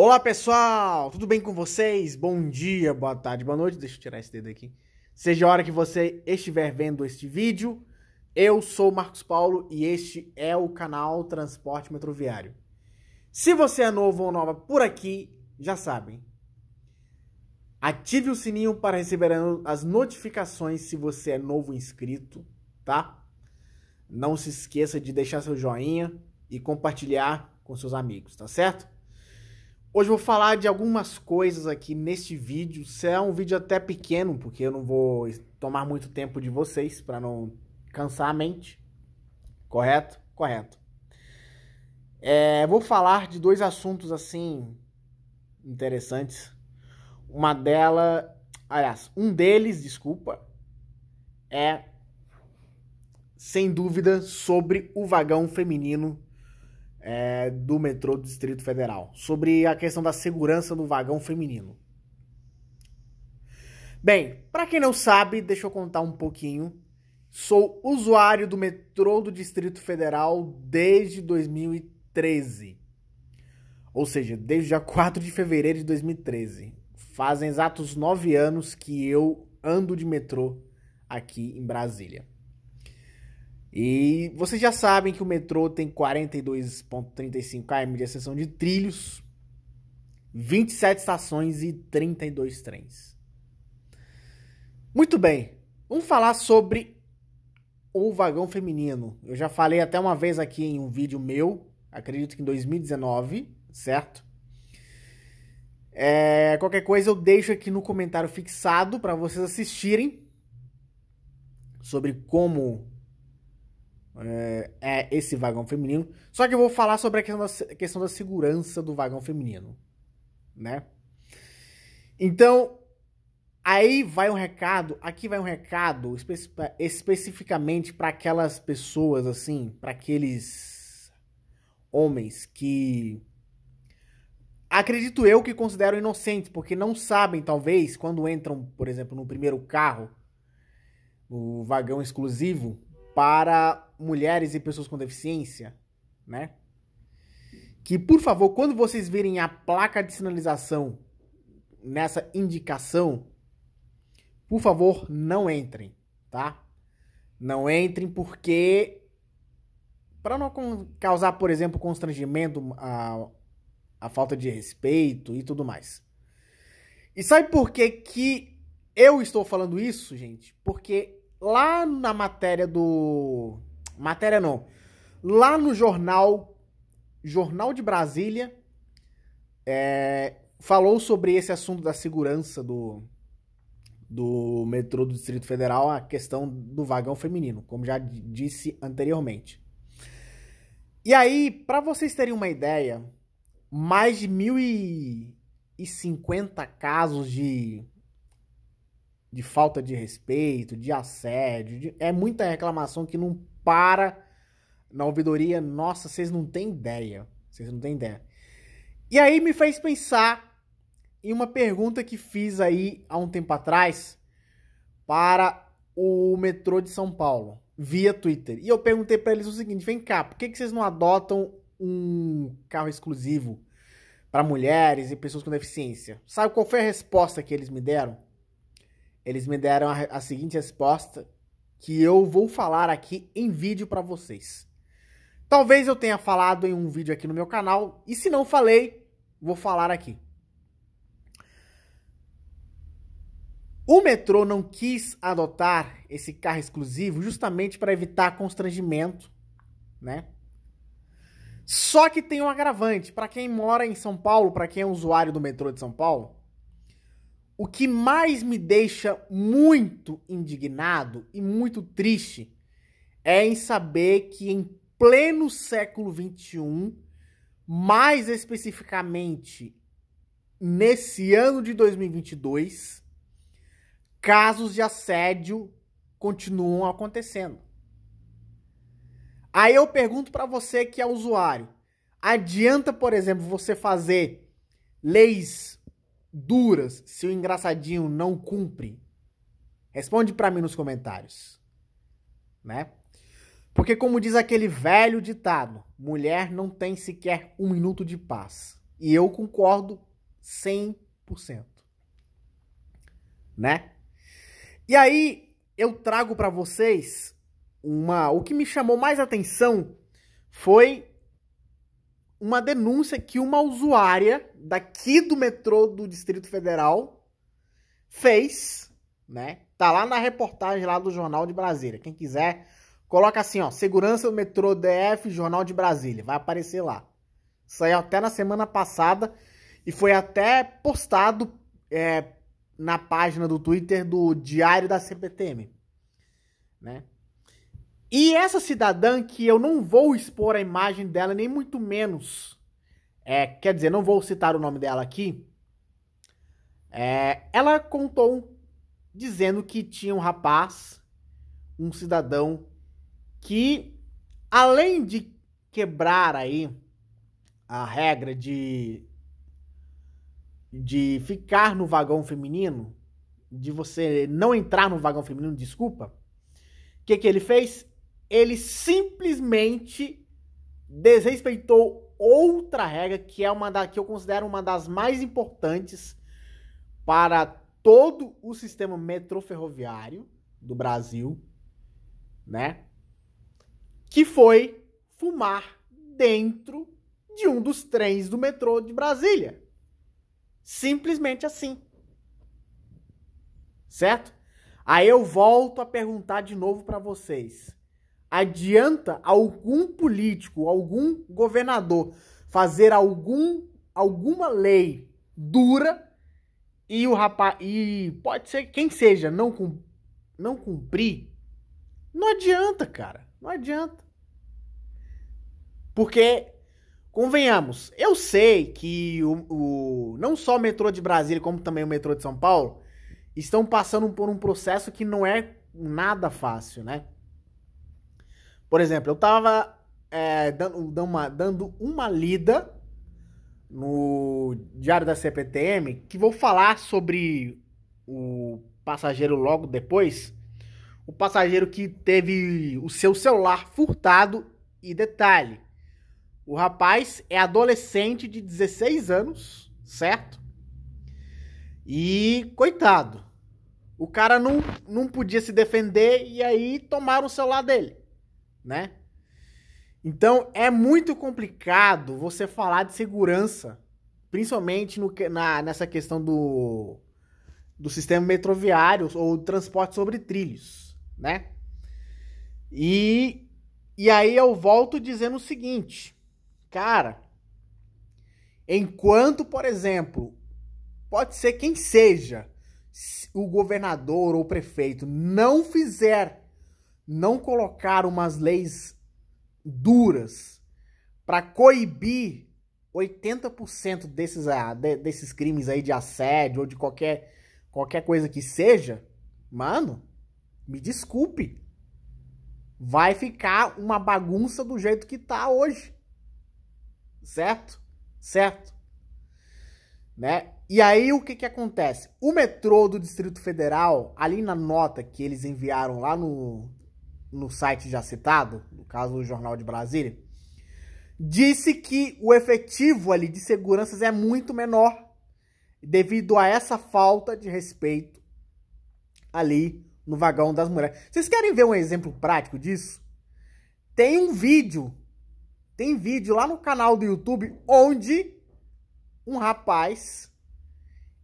Olá pessoal, tudo bem com vocês? Bom dia, boa tarde, boa noite. Deixa eu tirar esse dedo aqui. Seja a hora que você estiver vendo este vídeo, eu sou Marcos Paulo e este é o canal Transporte Metroviário. Se você é novo ou nova por aqui, já sabem. Ative o sininho para receber as notificações se você é novo inscrito, tá? Não se esqueça de deixar seu joinha e compartilhar com seus amigos, tá certo? Hoje eu vou falar de algumas coisas aqui neste vídeo. Será um vídeo até pequeno, porque eu não vou tomar muito tempo de vocês para não cansar a mente. Correto? Correto. É, vou falar de dois assuntos assim interessantes. Uma dela, aliás, um deles, desculpa, é sem dúvida sobre o vagão feminino é, do metrô do Distrito Federal, sobre a questão da segurança do vagão feminino. Bem, para quem não sabe, deixa eu contar um pouquinho. Sou usuário do metrô do Distrito Federal desde 2013. Ou seja, desde dia 4 de fevereiro de 2013. Fazem exatos nove anos que eu ando de metrô aqui em Brasília. E vocês já sabem que o metrô tem 42,35 km de extensão de trilhos, 27 estações e 32 trens. Muito bem, vamos falar sobre o vagão feminino. Eu já falei até uma vez aqui em um vídeo meu, acredito que em 2019, certo? É, qualquer coisa eu deixo aqui no comentário fixado para vocês assistirem sobre como é, é, esse vagão feminino. Só que eu vou falar sobre a questão da, questão da segurança do vagão feminino, né? Então, aí vai um recado, aqui vai um recado espe especificamente para aquelas pessoas assim, para aqueles homens que acredito eu que consideram inocentes, porque não sabem talvez quando entram, por exemplo, no primeiro carro, o vagão exclusivo, para mulheres e pessoas com deficiência, né? Que, por favor, quando vocês virem a placa de sinalização nessa indicação, por favor, não entrem, tá? Não entrem porque para não causar, por exemplo, constrangimento, a, a falta de respeito e tudo mais. E sabe por que que eu estou falando isso, gente? Porque lá na matéria do. Matéria não. Lá no jornal. Jornal de Brasília. É, falou sobre esse assunto da segurança do, do metrô do Distrito Federal, a questão do vagão feminino, como já disse anteriormente. E aí, para vocês terem uma ideia, mais de 1.050 casos de de falta de respeito, de assédio, de... é muita reclamação que não para na ouvidoria. Nossa, vocês não têm ideia. Vocês não têm ideia. E aí me fez pensar em uma pergunta que fiz aí há um tempo atrás para o metrô de São Paulo via Twitter. E eu perguntei para eles o seguinte: vem cá, por que, que vocês não adotam um carro exclusivo para mulheres e pessoas com deficiência? Sabe qual foi a resposta que eles me deram? Eles me deram a, a seguinte resposta que eu vou falar aqui em vídeo para vocês. Talvez eu tenha falado em um vídeo aqui no meu canal e se não falei, vou falar aqui. O metrô não quis adotar esse carro exclusivo justamente para evitar constrangimento, né? Só que tem um agravante para quem mora em São Paulo, para quem é usuário do metrô de São Paulo. O que mais me deixa muito indignado e muito triste é em saber que em pleno século XXI, mais especificamente nesse ano de 2022, casos de assédio continuam acontecendo. Aí eu pergunto para você que é usuário, adianta, por exemplo, você fazer leis duras se o engraçadinho não cumpre? Responde para mim nos comentários, né? Porque como diz aquele velho ditado, mulher não tem sequer um minuto de paz. E eu concordo 100%. Né? E aí eu trago para vocês uma, o que me chamou mais atenção foi uma denúncia que uma usuária daqui do metrô do Distrito Federal fez, né? Tá lá na reportagem lá do Jornal de Brasília. Quem quiser, coloca assim, ó, segurança do metrô DF, Jornal de Brasília, vai aparecer lá. Saiu até na semana passada e foi até postado é, na página do Twitter do Diário da CPTM, né? E essa cidadã que eu não vou expor a imagem dela, nem muito menos. É, quer dizer, não vou citar o nome dela aqui. É, ela contou dizendo que tinha um rapaz, um cidadão, que além de quebrar aí a regra de de ficar no vagão feminino, de você não entrar no vagão feminino, desculpa. O que, que ele fez? ele simplesmente desrespeitou outra regra que é uma da que eu considero uma das mais importantes para todo o sistema metrô ferroviário do Brasil, né? Que foi fumar dentro de um dos trens do metrô de Brasília. Simplesmente assim. Certo? Aí eu volto a perguntar de novo para vocês adianta algum político, algum governador fazer algum, alguma lei dura e o rapaz e pode ser quem seja não cum, não cumprir, não adianta, cara, não adianta. Porque convenhamos, eu sei que o, o não só o metrô de Brasília como também o metrô de São Paulo estão passando por um processo que não é nada fácil, né? Por exemplo, eu tava é, dando, dando, uma, dando uma lida no Diário da CPTM, que vou falar sobre o passageiro logo depois. O passageiro que teve o seu celular furtado e detalhe. O rapaz é adolescente de 16 anos, certo? E coitado. O cara não, não podia se defender e aí tomaram o celular dele né? Então é muito complicado você falar de segurança, principalmente no, na, nessa questão do, do sistema metroviário ou transporte sobre trilhos, né? E, e aí eu volto dizendo o seguinte, cara, enquanto, por exemplo, pode ser quem seja, o governador ou prefeito não fizer não colocar umas leis duras para coibir 80% desses, ah, desses crimes aí de assédio ou de qualquer, qualquer coisa que seja, mano, me desculpe. Vai ficar uma bagunça do jeito que tá hoje. Certo? Certo. Né? E aí o que que acontece? O metrô do Distrito Federal, ali na nota que eles enviaram lá no no site já citado, no caso o Jornal de Brasília, disse que o efetivo ali de seguranças é muito menor devido a essa falta de respeito ali no vagão das mulheres. Vocês querem ver um exemplo prático disso? Tem um vídeo, tem vídeo lá no canal do YouTube onde um rapaz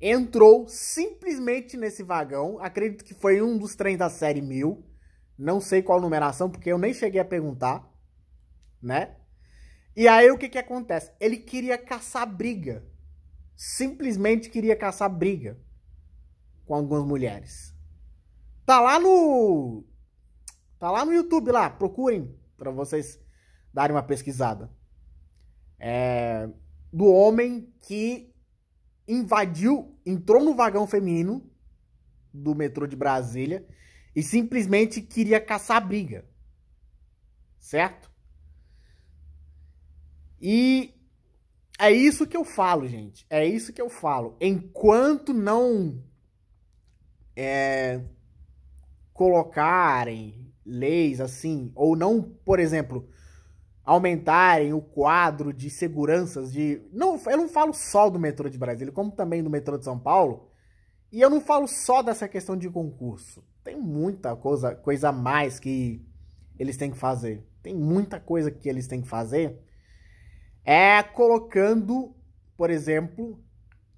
entrou simplesmente nesse vagão, acredito que foi um dos trens da série 1000, não sei qual numeração, porque eu nem cheguei a perguntar, né? E aí o que que acontece? Ele queria caçar briga. Simplesmente queria caçar briga com algumas mulheres. Tá lá no tá lá no YouTube lá, procurem para vocês darem uma pesquisada. É, do homem que invadiu, entrou no vagão feminino do metrô de Brasília e simplesmente queria caçar a briga. Certo? E é isso que eu falo, gente. É isso que eu falo. Enquanto não é, colocarem leis assim, ou não, por exemplo, aumentarem o quadro de seguranças de. Não, eu não falo só do metrô de Brasília, como também do metrô de São Paulo. E eu não falo só dessa questão de concurso. Tem muita coisa, coisa a mais que eles têm que fazer. Tem muita coisa que eles têm que fazer. É colocando, por exemplo,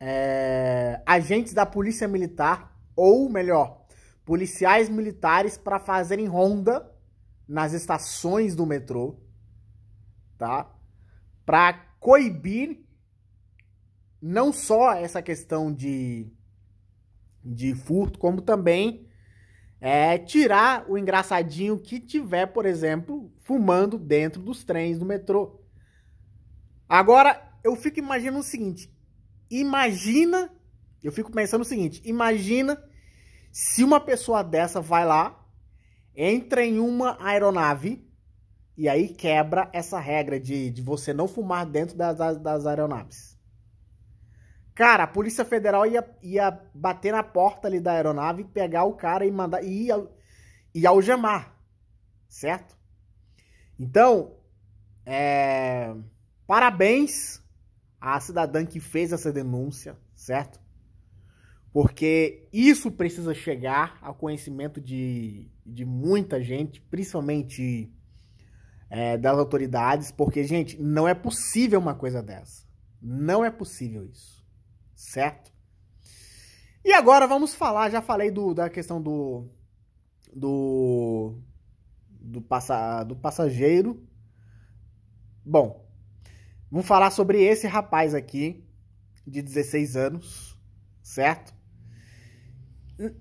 é, agentes da polícia militar, ou melhor, policiais militares para fazerem ronda nas estações do metrô, tá? Para coibir não só essa questão de de furto, como também é, tirar o engraçadinho que tiver, por exemplo, fumando dentro dos trens do metrô. Agora, eu fico imaginando o seguinte: imagina, eu fico pensando o seguinte, imagina se uma pessoa dessa vai lá, entra em uma aeronave e aí quebra essa regra de, de você não fumar dentro das, das, das aeronaves. Cara, a Polícia Federal ia, ia bater na porta ali da aeronave, pegar o cara e mandar. e ia, ia algemar. Certo? Então, é, parabéns à cidadã que fez essa denúncia, certo? Porque isso precisa chegar ao conhecimento de, de muita gente, principalmente é, das autoridades, porque, gente, não é possível uma coisa dessa. Não é possível isso certo? E agora vamos falar, já falei do, da questão do do do, passa, do passageiro. Bom, vamos falar sobre esse rapaz aqui de 16 anos, certo?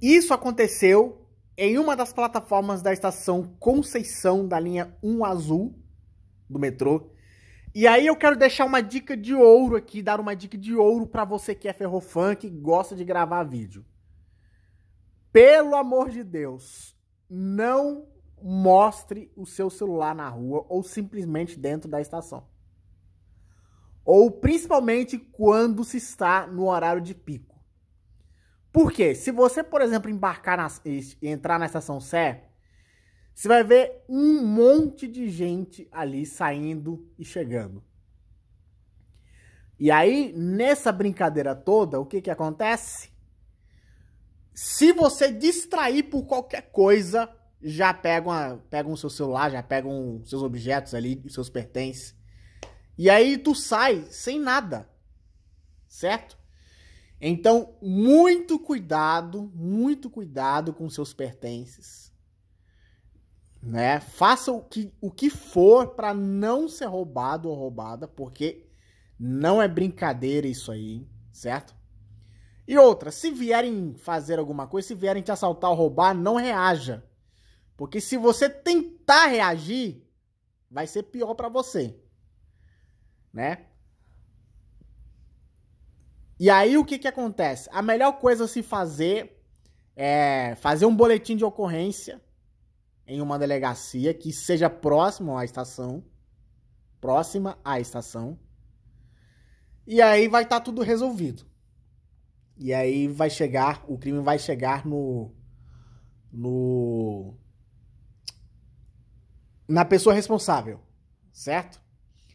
Isso aconteceu em uma das plataformas da estação Conceição da linha 1 Azul do metrô e aí eu quero deixar uma dica de ouro aqui, dar uma dica de ouro para você que é ferrofã, que gosta de gravar vídeo. Pelo amor de Deus, não mostre o seu celular na rua ou simplesmente dentro da estação. Ou principalmente quando se está no horário de pico. Por quê? Se você, por exemplo, embarcar entrar na estação Sé, você vai ver um monte de gente ali saindo e chegando. E aí, nessa brincadeira toda, o que, que acontece? Se você distrair por qualquer coisa, já pegam, pegam o seu celular, já pegam seus objetos ali, seus pertences. E aí tu sai sem nada, certo? Então, muito cuidado, muito cuidado com seus pertences né? Faça o que, o que for para não ser roubado ou roubada, porque não é brincadeira isso aí, certo? E outra, se vierem fazer alguma coisa, se vierem te assaltar ou roubar, não reaja. Porque se você tentar reagir, vai ser pior para você. Né? E aí o que que acontece? A melhor coisa a se fazer é fazer um boletim de ocorrência em uma delegacia que seja próxima à estação, próxima à estação, e aí vai estar tá tudo resolvido. E aí vai chegar, o crime vai chegar no no na pessoa responsável, certo?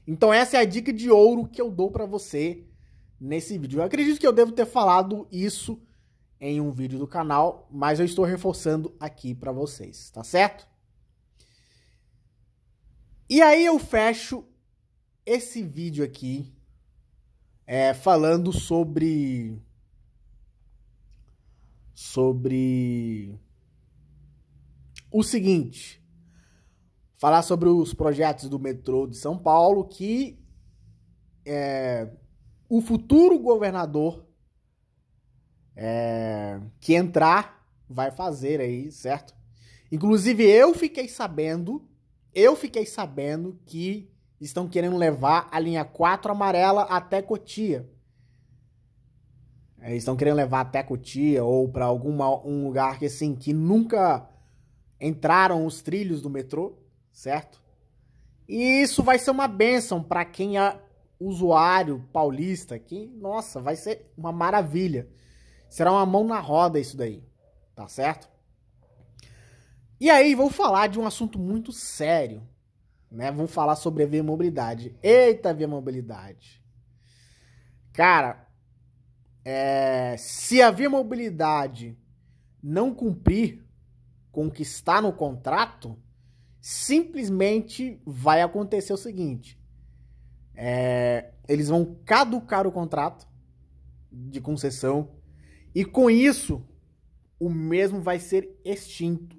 Então essa é a dica de ouro que eu dou para você nesse vídeo. Eu acredito que eu devo ter falado isso em um vídeo do canal, mas eu estou reforçando aqui para vocês, tá certo? E aí eu fecho esse vídeo aqui é, falando sobre sobre o seguinte, falar sobre os projetos do metrô de São Paulo que é, o futuro governador é, que entrar vai fazer aí, certo? Inclusive eu fiquei sabendo, eu fiquei sabendo que estão querendo levar a linha 4 amarela até Cotia. Eles é, estão querendo levar até Cotia ou para algum um lugar que assim que nunca entraram os trilhos do metrô, certo? E isso vai ser uma benção para quem é usuário paulista, aqui. nossa, vai ser uma maravilha. Será uma mão na roda isso daí, tá certo? E aí, vou falar de um assunto muito sério, né? Vamos falar sobre a viabilidade. Eita, viabilidade. Cara, é, se a viabilidade não cumprir com o que está no contrato, simplesmente vai acontecer o seguinte: é, eles vão caducar o contrato de concessão e com isso, o mesmo vai ser extinto.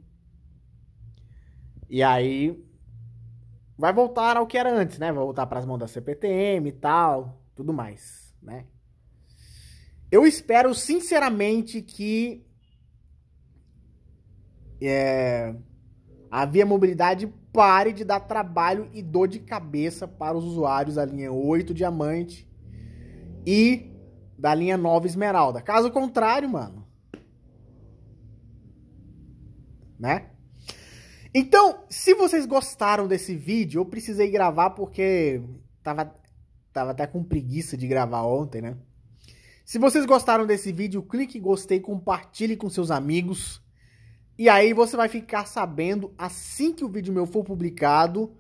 E aí vai voltar ao que era antes, né? Vai voltar para as mãos da CPTM e tal, tudo mais, né? Eu espero sinceramente que é, a Via Mobilidade pare de dar trabalho e dor de cabeça para os usuários da linha 8 Diamante e da linha nova esmeralda. Caso contrário, mano. Né? Então, se vocês gostaram desse vídeo, eu precisei gravar porque tava, tava até com preguiça de gravar ontem, né? Se vocês gostaram desse vídeo, clique em gostei, compartilhe com seus amigos. E aí você vai ficar sabendo assim que o vídeo meu for publicado,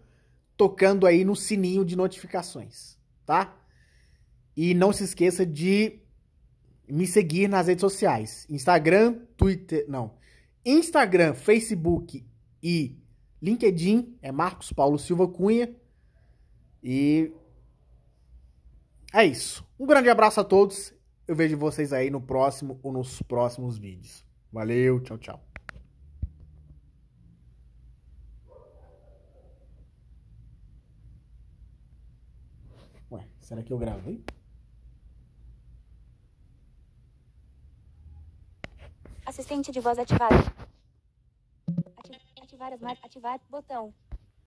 tocando aí no sininho de notificações, tá? E não se esqueça de me seguir nas redes sociais: Instagram, Twitter. Não. Instagram, Facebook e LinkedIn. É Marcos Paulo Silva Cunha. E. É isso. Um grande abraço a todos. Eu vejo vocês aí no próximo ou nos próximos vídeos. Valeu, tchau, tchau. Ué, será que eu gravei? Assistente de voz ativado. Ativar as marcas. Ativar. Botão.